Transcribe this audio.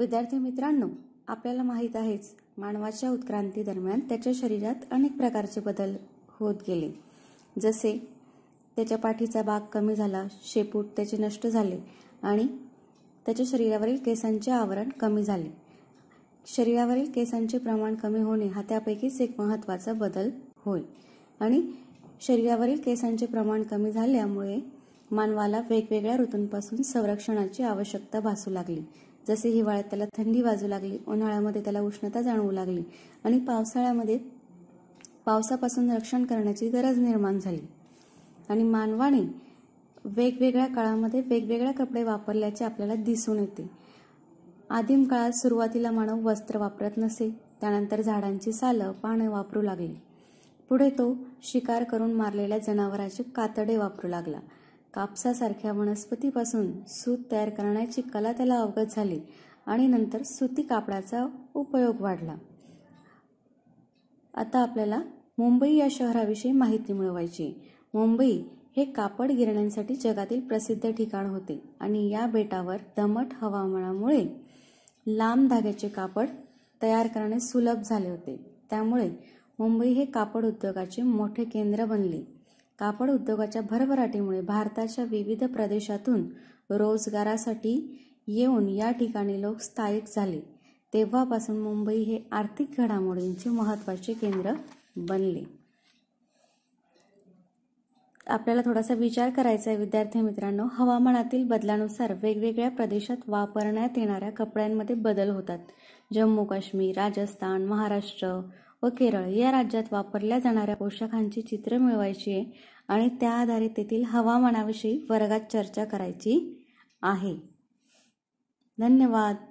विद्यार्थी मित्रांनो आपल्याला माहीत आहेच मानवाच्या उत्क्रांती दरम्यान त्याच्या शरीरात अनेक प्रकारचे बदल होत गेले जसे त्याच्या पाठीचा भाग कमी झाला शेपूट त्याचे नष्ट झाले आणि त्याच्या शरीरावरील केसांचे आवरण कमी झाले शरीरावरील केसांचे प्रमाण कमी होणे हा त्यापैकीच एक महत्त्वाचा बदल होय आणि शरीरावरील केसांचे प्रमाण कमी झाल्यामुळे मानवाला वेगवेगळ्या ऋतूंपासून संरक्षणाची आवश्यकता भासू लागली जसे हिवाळ्यात त्याला थंडी वाजू लागली उन्हाळ्यामध्ये त्याला उष्णता जाणवू लागली आणि पावसाळ्यामध्ये पावसापासून रक्षण करण्याची गरज निर्माण झाली आणि मानवाने वेगवेगळ्या काळामध्ये वेगवेगळ्या कपडे वापरल्याचे आपल्याला दिसून येते आदिम काळात सुरुवातीला मानव वस्त्र वापरत नसे त्यानंतर झाडांची सालं पानं वापरू लागली पुढे तो शिकार करून मारलेल्या जनावराचे कातडे वापरू लागला कापसासारख्या वनस्पतीपासून सूत तयार करण्याची कला त्याला अवगत झाली आणि नंतर सुती कापडाचा उपयोग वाढला आता आपल्याला मुंबई या शहराविषयी माहिती मिळवायची मुंबई हे कापड गिरण्यांसाठी जगातील प्रसिद्ध ठिकाण होते आणि या बेटावर दमट हवामानामुळे लांब धाग्याचे कापड तयार करणे सुलभ झाले होते त्यामुळे मुंबई हे कापड उद्योगाचे मोठे केंद्र बनले कापड उद्योगाच्या भरभराटीमुळे भारताच्या विविध प्रदेशातून रोजगारासाठी येऊन या ठिकाणी लोक स्थायिक झाले तेव्हापासून मुंबई हे आर्थिक घडामोडींचे महत्त्वाचे केंद्र बनले आपल्याला थोडासा विचार करायचा आहे विद्यार्थी मित्रांनो हवामानातील बदलानुसार वेगवेगळ्या प्रदेशात वापरण्यात येणाऱ्या कपड्यांमध्ये बदल होतात जम्मू काश्मीर राजस्थान महाराष्ट्र व केरळ या राज्यात वापरल्या जाणाऱ्या पोशाखांची चित्र मिळवायची आहे आणि त्या आधारे तेथील हवामानाविषयी वर्गात चर्चा करायची आहे धन्यवाद